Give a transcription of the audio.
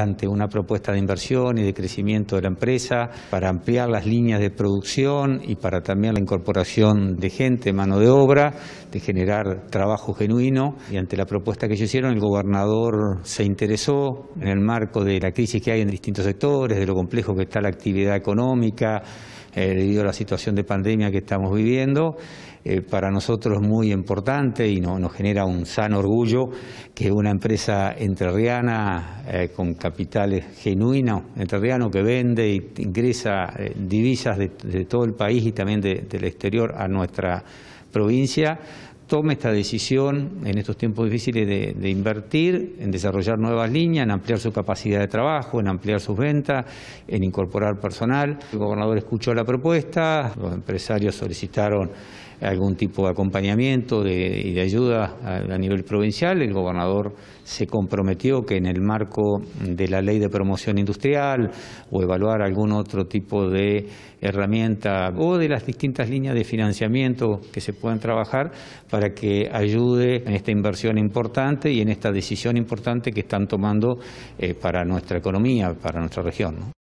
ante una propuesta de inversión y de crecimiento de la empresa, para ampliar las líneas de producción y para también la incorporación de gente, mano de obra, de generar trabajo genuino. Y ante la propuesta que ellos hicieron, el gobernador se interesó en el marco de la crisis que hay en distintos sectores, de lo complejo que está la actividad económica, eh, debido a la situación de pandemia que estamos viviendo. Eh, para nosotros es muy importante y nos genera un sano orgullo que una empresa entrerriana eh, con capitales genuinos, entrerriano que vende y ingresa divisas de, todo el país y también del exterior a nuestra provincia tome esta decisión en estos tiempos difíciles de, de, invertir, en desarrollar nuevas líneas, en ampliar su capacidad de trabajo, en ampliar sus ventas, en incorporar personal. El gobernador escuchó la propuesta, los empresarios solicitaron algún tipo de acompañamiento de, y de ayuda a, nivel provincial. El gobernador se comprometió que en el marco de la ley de promoción industrial o evaluar algún otro tipo de herramienta o de las distintas líneas de financiamiento que se puedan trabajar para que ayude en esta inversión importante y en esta decisión importante que están tomando eh, para nuestra economía, para nuestra región.